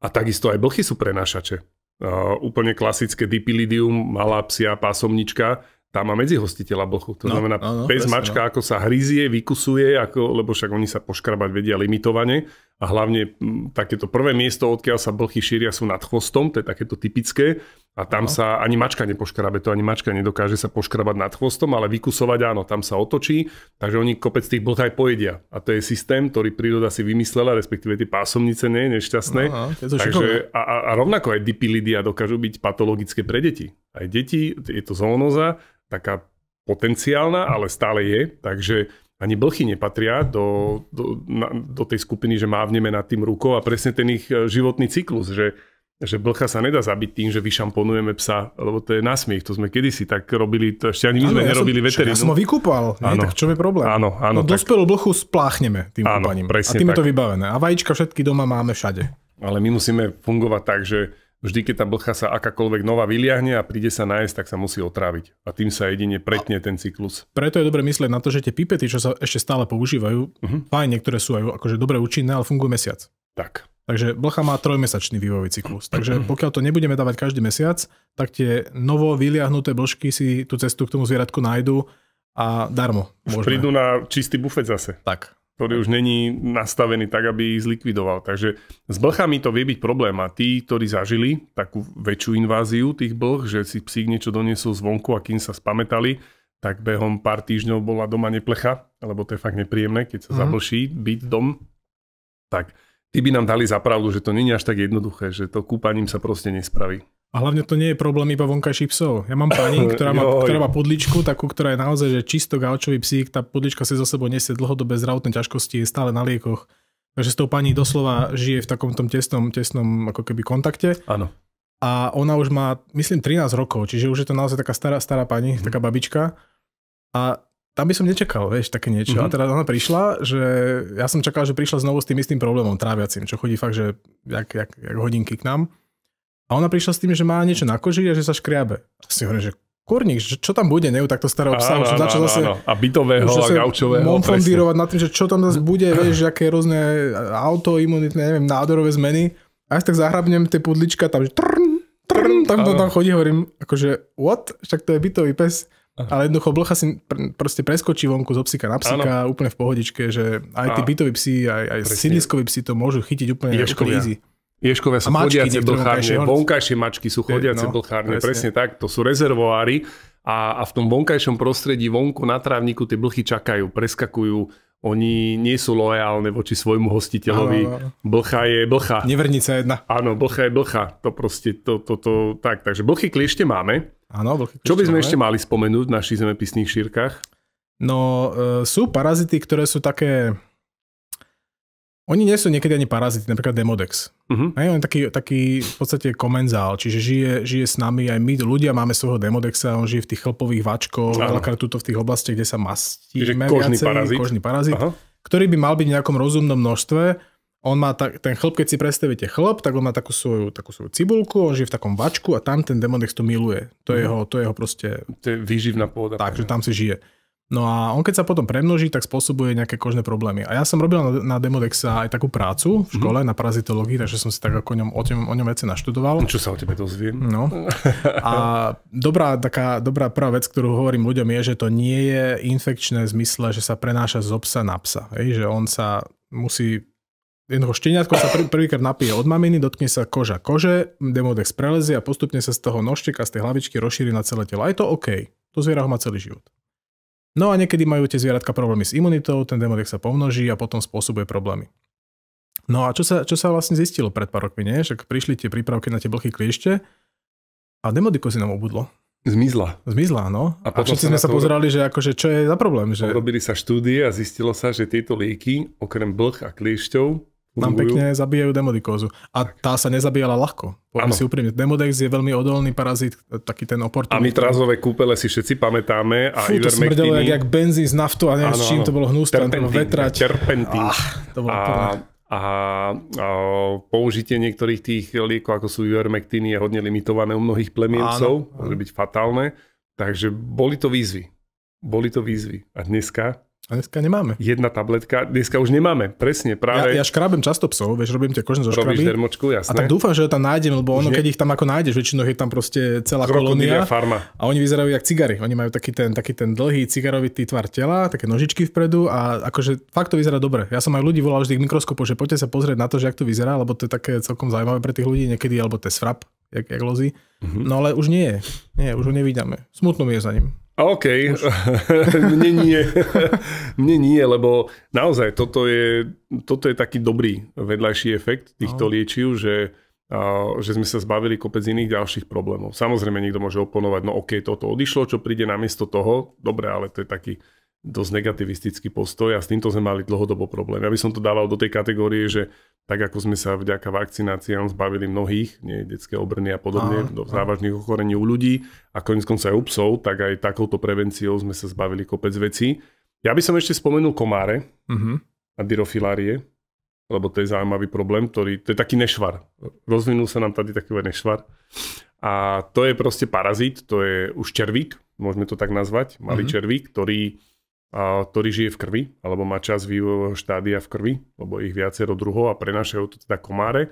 B: a takisto aj blchy sú prenášače. Uh, úplne klasické dipilidium, malá psia pásomnička, tá má medzi hostiteľa blchu. To no, znamená, áno, pes presne, mačka, no. ako sa hryzie, vykusuje, ako, lebo však oni sa poškrabať vedia limitovane, a hlavne takéto prvé miesto, odkiaľ sa blchy šíria, sú nad chvostom, to je takéto typické a tam no. sa ani mačka nepoškrabe, to ani mačka nedokáže sa poškrabať nad chvostom, ale vykusovať áno, tam sa otočí, takže oni kopec tých blch aj pojedia a to je systém, ktorý príroda si vymyslela, respektíve tie pásomnice nie, nešťastné. No, no, takže, a, a, a rovnako aj dipilidia dokážu byť patologické pre deti. Aj deti, je to zoonóza, taká potenciálna, ale stále je, takže ani blchy nepatria do, do, na, do tej skupiny, že mávneme nad tým rukou a presne ten ich e, životný cyklus, že, že blcha sa nedá zabiť tým, že vyšamponujeme psa, lebo to je nasmiech, to sme kedysi tak robili, to ešte ani my sme ja nerobili veterinu. Ja som ho
A: vykúpal, Áno,
B: tak čo je problém? Áno, áno. No, tak...
A: blchu spláchneme tým áno, kúpaním a tým tak. je to vybavené. A vajíčka všetky doma máme všade.
B: Ale my musíme fungovať tak, že vždy, keď tá blcha sa akákoľvek nová vyliahne a príde sa nájsť, tak sa musí otráviť. A tým sa jedine pretne ten cyklus.
A: Preto je dobre myslieť na to, že tie pipety, čo sa ešte stále používajú, uh-huh. fajn, niektoré sú aj akože dobre účinné, ale fungujú mesiac. Tak. Takže blcha má trojmesačný vývojový cyklus. Takže pokiaľ to nebudeme dávať každý mesiac, tak tie novo vyliahnuté blžky si tú cestu k tomu zvieratku nájdu a darmo. Už Prídu
B: na čistý bufet zase. Tak ktorý už není nastavený tak, aby ich zlikvidoval. Takže s blchami to vie byť problém a tí, ktorí zažili takú väčšiu inváziu tých blch, že si psík niečo doniesol zvonku a kým sa spametali, tak behom pár týždňov bola doma neplecha, lebo to je fakt nepríjemné, keď sa mhm. zablší byť dom. Tak tí by nám dali zapravdu, že to není až tak jednoduché, že to kúpaním sa proste nespraví.
A: A hlavne to nie je problém iba vonkajších psov. Ja mám pani, ktorá má, ktorá má podličku, takú, ktorá je naozaj že čisto gaučový psík, tá podlička si za sebou nesie dlhodobé zdravotné ťažkosti, je stále na liekoch. Takže s tou pani doslova žije v takom tom tesnom, tesnom ako keby kontakte. Áno. A ona už má, myslím, 13 rokov, čiže už je to naozaj taká stará, stará pani, mm. taká babička. A tam by som nečakal, vieš, také niečo. Mm-hmm. A teda ona prišla, že ja som čakal, že prišla znovu s tým istým problémom tráviacim, čo chodí fakt, že jak, jak, jak hodinky k nám. A ona prišla s tým, že má niečo na koži a že sa škriabe. A si hovorím, že kurník, čo tam bude, ne, tak takto starého psa, už som začal zase... Áno. A
B: bytového a gaučového. Monfondírovať
A: nad tým, že čo tam zase bude, vieš, aké rôzne autoimunitné, neviem, nádorové zmeny. A ja tak zahrabnem tie pudlička, tam, že trn, trn, tam, tam, tam chodí, hovorím, akože what? Však to je bytový pes. Aha. Ale jednoducho blcha si pr- proste preskočí vonku z psika na psika ano. úplne v pohodičke, že aj tí bytoví psi, aj, aj sídliskoví psi to môžu chytiť úplne, Ideš úplne easy. Ješkovia sú chodiace blchárne,
B: vonkajšie mačky sú chodiace no, blchárne, presne. presne tak, to sú rezervoári a, a v tom vonkajšom prostredí, vonku na trávniku tie blchy čakajú, preskakujú, oni nie sú lojálne voči svojmu hostiteľovi. no. Blcha je blcha. Nevernica jedna. Áno, blcha je blcha. To proste, to, to, to tak. Takže blchy kliešte máme. Áno,
A: blchy kliešte Čo by sme máme. ešte mali
B: spomenúť v našich zemepisných šírkach?
A: No, e, sú parazity, ktoré sú také oni nie sú niekedy ani parazity, napríklad Demodex. Uh-huh. Hej, on je taký, taký v podstate komenzál, čiže žije, žije s nami aj my, ľudia máme svojho Demodexa, on žije v tých chlpových vačkoch, veľakrát tuto v tých oblastiach, kde sa mastíme čiže kožný viacej, parazit, kožný parazit uh-huh. ktorý by mal byť v nejakom rozumnom množstve. On má tak, ten chlp, keď si predstavíte chlop, tak on má takú svoju, takú svoju cibulku, on žije v takom vačku a tam ten Demodex to miluje. To je, mhm. uh-huh. jeho, to je jeho proste... To je výživná pôda. Takže tam si žije. No a on keď sa potom premnoží, tak spôsobuje nejaké kožné problémy. A ja som robil na, na Demodexa aj takú prácu v mhm. škole mm-hmm. na parazitológii, takže som si tak ako ňom, o, ňom, o ňom veci naštudoval. No, čo sa o tebe dozviem? No. A dobrá, taká, dobrá prvá vec, ktorú hovorím ľuďom je, že to nie je infekčné v zmysle, že sa prenáša zo psa na psa. Ej, Že on sa musí Jednoho šteniatko sa prvý, prvýkrát napije od maminy, dotkne sa koža kože, demodex prelezie a postupne sa z toho nožtika, z tej hlavičky rozšíri na celé telo. A je to OK. To zviera ho má celý život. No a niekedy majú tie zvieratka problémy s imunitou, ten demodex sa pomnoží a potom spôsobuje problémy. No a čo sa, čo sa vlastne zistilo pred pár rokmi, nie? Však prišli tie prípravky na tie blchy kliešte a nám obudlo. Zmizla. Zmizla, áno. A, a všetci sme sa pozerali, že akože, čo je za problém. Že... Robili sa štúdie a
B: zistilo sa, že tieto lieky, okrem blch a kliešťov, tam pekne
A: zabijajú demodikózu. A tá sa nezabíjala ľahko. Poviem si úprimne, Demodex je veľmi odolný parazit, taký ten oportunný. A my trazové
B: kúpele si všetci pamätáme. A Fú, to smrdelo jak, jak
A: benzín z naftu a neviem ano, s čím, ano. to bolo hnusné. Terpentín.
B: Vetrať. Terpentín. Ach, to bolo a, a, a použitie niektorých tých liekov, ako sú ivermectiny, je hodne limitované u mnohých plemiencov, môže byť fatálne. Takže boli to výzvy. Boli to výzvy. A dneska
A: a dneska nemáme.
B: Jedna tabletka, dneska už nemáme, presne, práve. Ja, ja
A: škrabem často psov, vieš, robím tie kožné zo škraby. dermočku,
B: jasné. A tak dúfam,
A: že tam nájdem, lebo ono, keď ich tam ako nájdeš, väčšinou je tam proste celá kolónia. farma. A oni vyzerajú jak cigary. Oni majú taký ten, taký ten dlhý cigarovitý tvar tela, také nožičky vpredu a akože fakt to vyzerá dobre. Ja som aj ľudí volal vždy k mikroskopu, že poďte sa pozrieť na to, že ak to vyzerá, lebo to je také celkom zaujímavé pre tých ľudí niekedy, alebo to je svrap, jak, jak lozi. Mm-hmm. No ale už nie je. Nie, už ho nevidíme. Smutno mi je za ním.
B: OK, mne nie. mne nie, lebo naozaj toto je, toto je taký dobrý vedľajší efekt týchto no. liečiv, že, a, že sme sa zbavili kopec iných ďalších problémov. Samozrejme, niekto môže oponovať, no OK, toto odišlo, čo príde namiesto toho, dobre, ale to je taký dosť negativistický postoj a s týmto sme mali dlhodobo problém. Ja by som to dával do tej kategórie, že tak ako sme sa vďaka vakcináciám zbavili mnohých, nie detské obrny a podobne, aha, do závažných aha. ochorení u ľudí a konec konca aj u psov, tak aj takouto prevenciou sme sa zbavili kopec vecí. Ja by som ešte spomenul komáre uh-huh. a dyrofilárie, lebo to je zaujímavý problém, ktorý, to je taký nešvar. Rozvinul sa nám tady taký nešvar. A to je proste parazit, to je už červík, môžeme to tak nazvať, malý uh-huh. červík, ktorý ktorý žije v krvi, alebo má čas vývojového štádia v krvi, lebo ich viacero druhov a prenášajú to teda komáre.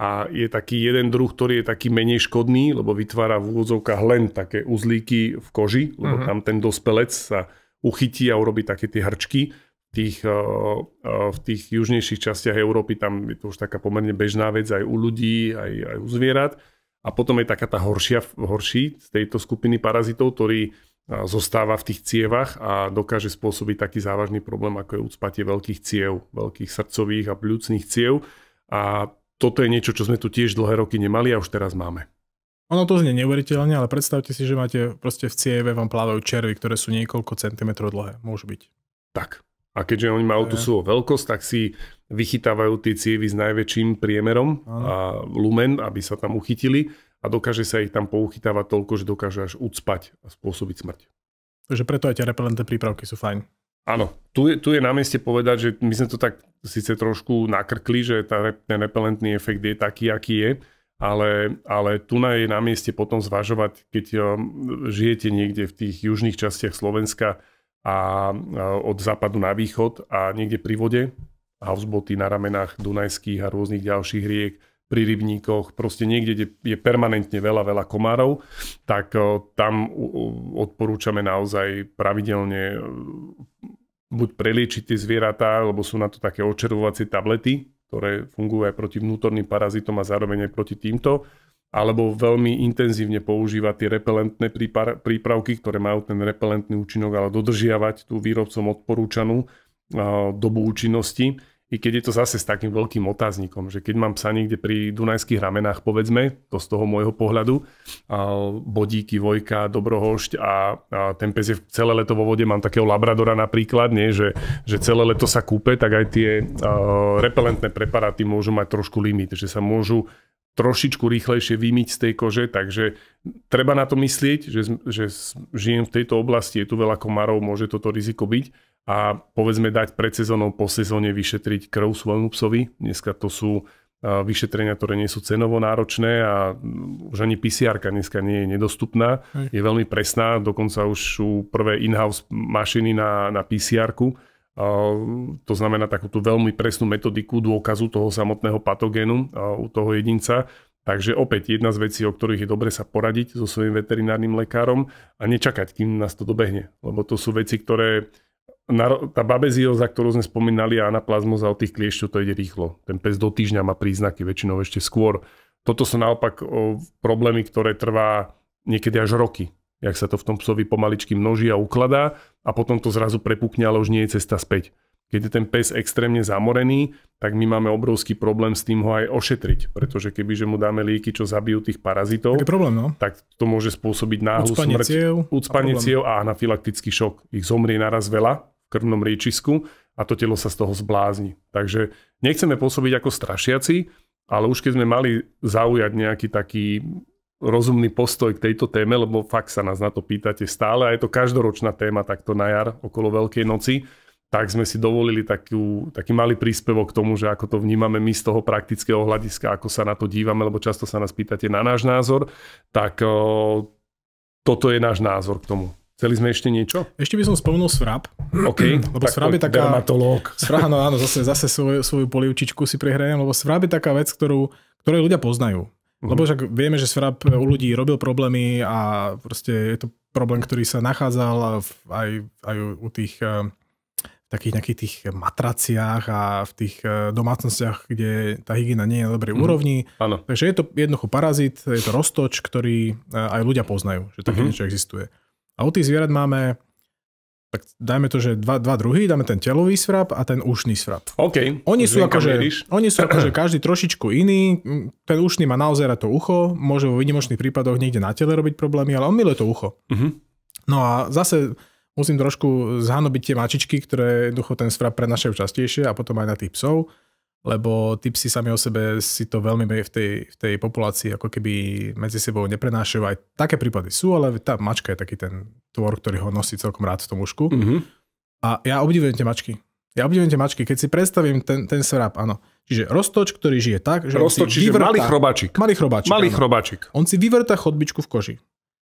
B: A je taký jeden druh, ktorý je taký menej škodný, lebo vytvára v úvodzovkách len také uzlíky v koži, lebo uh-huh. tam ten dospelec sa uchytí a urobí také tie hrčky. V tých, eh, eh, v tých južnejších častiach Európy tam je to už taká pomerne bežná vec aj u ľudí, aj, aj u zvierat. A potom je taká tá horšia, horší z tejto skupiny parazitov, ktorí zostáva v tých cievach a dokáže spôsobiť taký závažný problém, ako je ucpatie veľkých ciev, veľkých srdcových a pľúcných ciev. A toto je niečo, čo sme tu tiež dlhé roky nemali a už teraz máme.
A: Ono to znie neuveriteľne, ale predstavte si, že máte proste v cieve vám plávajú červy, ktoré sú niekoľko centimetrov dlhé. Môžu byť. Tak. A
B: keďže oni majú tú svoju veľkosť, tak si vychytávajú tie cievy s najväčším priemerom ano. a lumen, aby sa tam uchytili a dokáže sa ich tam pouchytávať toľko, že dokáže až ucpať a spôsobiť smrť.
A: Takže preto aj tie repelentné prípravky sú fajn.
B: Áno, tu je, tu je na mieste povedať, že my sme to tak síce trošku nakrkli, že tá, ten repelentný efekt je taký, aký je, ale, ale tu na je na mieste potom zvažovať, keď um, žijete niekde v tých južných častiach Slovenska a od západu na východ a niekde pri vode, houseboty na ramenách Dunajských a rôznych ďalších riek, pri rybníkoch, proste niekde, kde je permanentne veľa, veľa komárov, tak e, tam odporúčame naozaj pravidelne e, buď preliečiť tie zvieratá, lebo sú na to také očervovacie tablety, ktoré fungujú aj proti vnútorným parazitom a zároveň aj proti týmto, alebo veľmi intenzívne používať tie repelentné prípravky, ktoré majú ten repelentný účinok, ale dodržiavať tú výrobcom odporúčanú e, dobu účinnosti i keď je to zase s takým veľkým otáznikom, že keď mám psa niekde pri Dunajských ramenách, povedzme, to z toho môjho pohľadu, bodíky, vojka, dobrohošť a, a ten pes je celé leto vo vode, mám takého labradora napríklad, nie, že, že celé leto sa kúpe, tak aj tie uh, repelentné preparáty môžu mať trošku limit, že sa môžu trošičku rýchlejšie vymyť z tej kože, takže treba na to myslieť, že, že žijem v tejto oblasti, je tu veľa komarov, môže toto riziko byť a povedzme dať pred sezónou, po sezóne vyšetriť krv svojmu psovi. Dneska to sú e, vyšetrenia, ktoré nie sú cenovo náročné a mm, už ani pcr dneska nie je nedostupná. Hej. Je veľmi presná, dokonca už sú prvé in-house mašiny na, na pcr e, to znamená takúto veľmi presnú metodiku dôkazu toho samotného patogénu e, u toho jedinca. Takže opäť jedna z vecí, o ktorých je dobre sa poradiť so svojím veterinárnym lekárom a nečakať, kým nás to dobehne. Lebo to sú veci, ktoré tá babezioza, ktorú sme spomínali, a anaplazmoza od tých kliešťov, to ide rýchlo. Ten pes do týždňa má príznaky, väčšinou ešte skôr. Toto sú naopak o, problémy, ktoré trvá niekedy až roky, jak sa to v tom psovi pomaličky množí a ukladá a potom to zrazu prepukne, ale už nie je cesta späť. Keď je ten pes extrémne zamorený, tak my máme obrovský problém s tým ho aj ošetriť, pretože keby že mu dáme lieky, čo zabijú tých parazitov, problém, no? tak to môže spôsobiť náhlu ucpanie smrť, ciev, ucpanie a ciev a anafylaktický šok. Ich zomrie naraz veľa krvnom riečisku a to telo sa z toho zblázni. Takže nechceme pôsobiť ako strašiaci, ale už keď sme mali zaujať nejaký taký rozumný postoj k tejto téme, lebo fakt sa nás na to pýtate stále a je to každoročná téma takto na jar okolo Veľkej noci, tak sme si dovolili takú, taký malý príspevok k tomu, že ako to vnímame my z toho praktického hľadiska, ako sa na to dívame, lebo často sa nás pýtate na náš názor, tak toto je náš názor k tomu. Chceli sme ešte niečo?
A: Ešte by som spomenul svrab.
B: OK. Lebo tak svrab je taká... Dermatológ.
A: Svrab, no áno, zase, zase svoju, svoju polivčičku si prihrajem, lebo svrab je taká vec, ktorú, ktorú ľudia poznajú. Uh-huh. Lebo však vieme, že svrab u ľudí robil problémy a proste je to problém, ktorý sa nachádzal aj, aj u tých eh, takých nejakých tých matraciách a v tých eh, domácnostiach, kde tá hygiena nie je na dobrej mm. úrovni. Ano. Takže je to jednoducho parazit, je to roztoč, ktorý eh, aj ľudia poznajú, že také mm-hmm. niečo existuje. A u tých zvierat máme tak dajme to, že dva, dva druhy, dáme ten telový svrap a ten ušný svrap.
B: OK. Oni sú, akože, oni sú akože
A: každý trošičku iný. Ten ušný má naozaj to ucho, môže vo výnimočných prípadoch niekde na tele robiť problémy, ale on miluje to ucho. Uh-huh. No a zase musím trošku zhanobiť tie mačičky, ktoré jednoducho ten svrap prenašajú častejšie a potom aj na tých psov lebo tí psi sami o sebe si to veľmi v tej, v tej populácii ako keby medzi sebou neprenášajú. Aj také prípady sú, ale tá mačka je taký ten tvor, ktorý ho nosí celkom rád v tom ušku. Mm-hmm. A ja obdivujem tie mačky. Ja obdivujem tie mačky, keď si predstavím ten, ten srap, áno. Čiže roztoč, ktorý žije tak, že roztoč, si vyvrta, malý chrobáčik. Malý chrobáčik. Malý chrobáčik. On si vyvrta chodbičku v koži.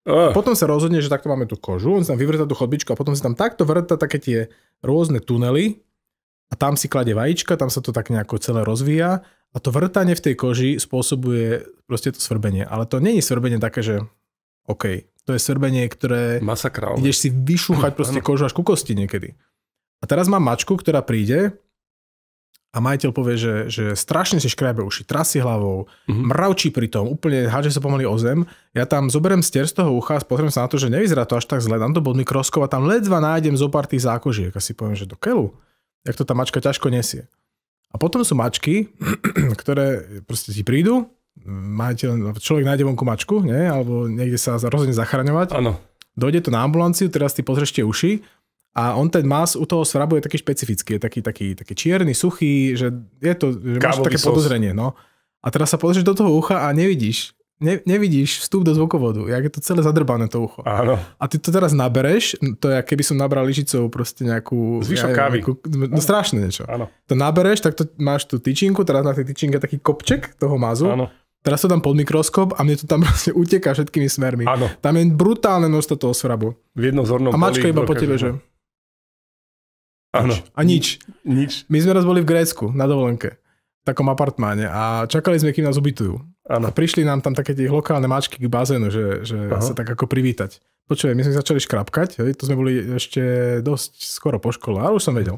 A: Uh. Potom sa rozhodne, že takto máme tú kožu, on si tam vyvrta tú chodbičku a potom si tam takto vrta také tie rôzne tunely, a tam si klade vajíčka, tam sa to tak nejako celé rozvíja a to vrtanie v tej koži spôsobuje proste to svrbenie. Ale to není svrbenie také, že OK, to je svrbenie, ktoré Masakral. ideš si vyšúchať proste kožu až ku kosti niekedy. A teraz mám mačku, ktorá príde a majiteľ povie, že, že strašne si škrábe uši, trasy hlavou, mm-hmm. mravčí pri tom, úplne háže sa pomaly o zem. Ja tam zoberiem stier z toho ucha a pozriem sa na to, že nevyzerá to až tak zle. Dám to pod mikroskop a tam ledva nájdem zo pár tých zákožiek a si poviem, že do kelu jak to tá mačka ťažko nesie. A potom sú mačky, ktoré proste ti prídu, majiteľ, človek nájde vonku mačku, nie? alebo niekde sa rozhodne zachraňovať. Áno. Dojde to na ambulanciu, teraz ty pozrieš tie uši a on ten mas u toho svrabu je taký špecifický, je taký, taký, taký čierny, suchý, že je to, že máš také sos. podozrenie. No. A teraz sa pozrieš do toho ucha a nevidíš, ne, nevidíš vstup do zvukovodu, jak je to celé zadrbané to ucho. Áno. A ty to teraz nabereš, to je, keby som nabral lyžicou proste nejakú... Zvyšok kávy. Nejakú, no, no, strašné niečo. Áno. To nabereš, tak to máš tú tyčinku, teraz na tej tyčinke taký kopček toho mazu. Áno. Teraz to tam pod mikroskop a mne to tam proste uteká všetkými smermi. Áno. Tam je brutálne množstvo toho srabu. V jednozornom A mačka iba po tebe, že... Áno. A nič. Nič. My sme raz boli v Grécku na dovolenke v takom apartmáne a čakali sme, kým nás ubytujú. Ano. A prišli nám tam také tie lokálne mačky k bazénu, že, že sa tak ako privítať. Počúvaj, my sme začali škrapkať, hej, to sme boli ešte dosť skoro po škole, ale už som vedel.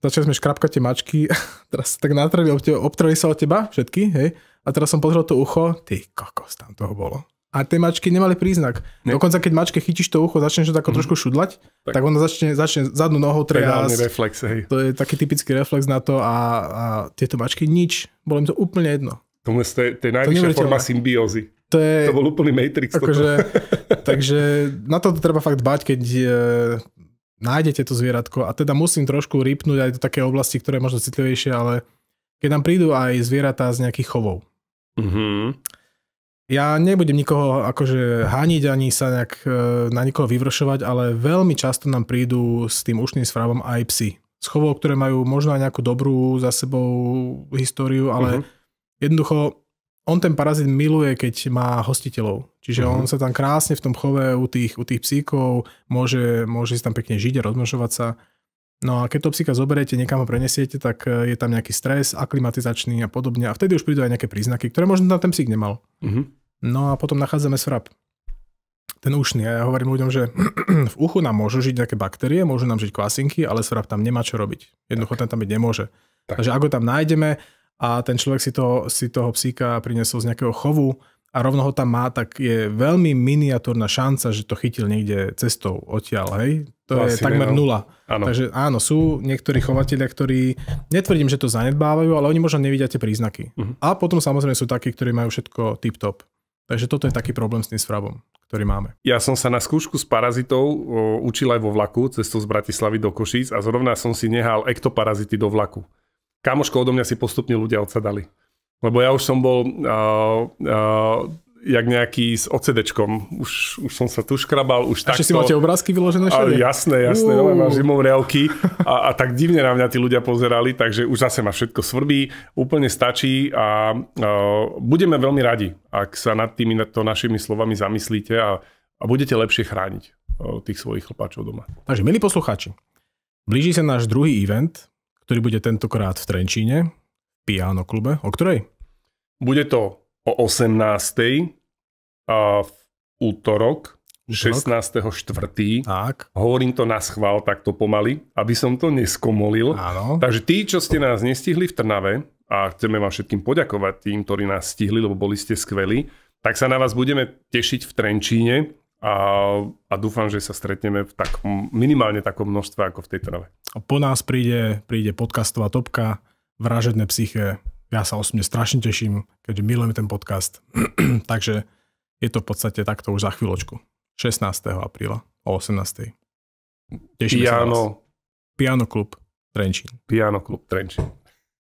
A: Začali sme škrapkať tie mačky, teraz tak natrali, obtrali sa od teba všetky, hej, a teraz som pozrel to ucho, ty kokos, tam toho bolo. A tie mačky nemali príznak. Ne. Dokonca keď mačke chytíš to ucho, začneš to tako mm. trošku šudlať, tak, tak ona začne, začne zadnú nohou triasť.
B: reflex, hej.
A: To je taký typický reflex na to a, a tieto mačky nič. Bolo im to úplne jedno.
B: To je, to je najvyššia to forma symbiózy.
A: To, je, to bol úplný Matrix. Akože, takže na to treba fakt bať, keď e, nájdete to zvieratko. A teda musím trošku rýpnúť aj do také oblasti, ktoré je možno citlivejšie, ale keď nám prídu aj zvieratá z nejakých chovov.
B: Mm-hmm.
A: Ja nebudem nikoho akože haniť ani sa nejak e, na nikoho vyvršovať, ale veľmi často nám prídu s tým ušným správom aj psi. S chovou, ktoré majú možno aj nejakú dobrú za sebou históriu, ale mm-hmm jednoducho on ten parazit miluje, keď má hostiteľov. Čiže uh-huh. on sa tam krásne v tom chove u tých, u tých psíkov môže, môže si tam pekne žiť a rozmnožovať sa. No a keď to psíka zoberiete, niekam ho prenesiete, tak e, je tam nejaký stres, aklimatizačný a podobne. A vtedy už prídu aj nejaké príznaky, ktoré možno tam ten psík nemal. Uh-huh. No a potom nachádzame svrap. Ten ušný. A ja hovorím ľuďom, že v uchu nám môžu žiť nejaké baktérie, môžu nám žiť kvasinky, ale svrap tam nemá čo robiť. Jednoducho ten tam byť nemôže. Tak. Takže ako tam nájdeme, a ten človek si toho, si toho psíka priniesol z nejakého chovu a rovno ho tam má, tak je veľmi miniatúrna šanca, že to chytil niekde cestou odtiaľ, hej? To, to je takmer no. nula. Ano. Takže áno, sú niektorí chovateľia, ktorí, netvrdím, že to zanedbávajú, ale oni možno nevidia tie príznaky. Uh-huh. A potom samozrejme sú takí, ktorí majú všetko tip-top. Takže toto je taký problém s tým svrabom, ktorý máme.
B: Ja som sa na skúšku s parazitou o, učil aj vo vlaku, cestou z Bratislavy do Košíc a zrovna som si nehal ektoparazity do vlaku kamoško odo mňa si postupne ľudia odsadali. Lebo ja už som bol uh, uh, jak nejaký s OCDčkom. Už, už som sa tu škrabal, už a takto. si máte obrázky vyložené všade? jasné, jasné, no, mám žimovriavky a, a tak divne na mňa tí ľudia pozerali, takže už zase ma všetko svrbí, úplne stačí a, a budeme veľmi radi, ak sa nad tými to našimi slovami zamyslíte a, a budete lepšie chrániť
A: tých svojich chlpačov doma. Takže milí poslucháči, blíži sa náš druhý event, ktorý bude tentokrát v Trenčíne, v Piano klube. O ktorej?
B: Bude to o 18. A v útorok, útorok? 16.4. Hovorím to na schvál takto pomaly, aby som to neskomolil. Áno. Takže tí, čo ste nás nestihli v Trnave, a chceme vám všetkým poďakovať tým, ktorí nás stihli, lebo boli ste skvelí, tak sa na vás budeme tešiť v Trenčíne a, a dúfam, že sa stretneme v tak, minimálne takom množstve ako v tej trave.
A: Po nás príde, príde podcastová topka, vražedné psyche. Ja sa osobne strašne teším, keďže milujem ten podcast. Takže je to v podstate takto už za chvíľočku. 16. apríla o 18.
B: Tešíme Piano. sa na vás.
A: Piano klub Trenčín.
B: Piano klub Trenčín.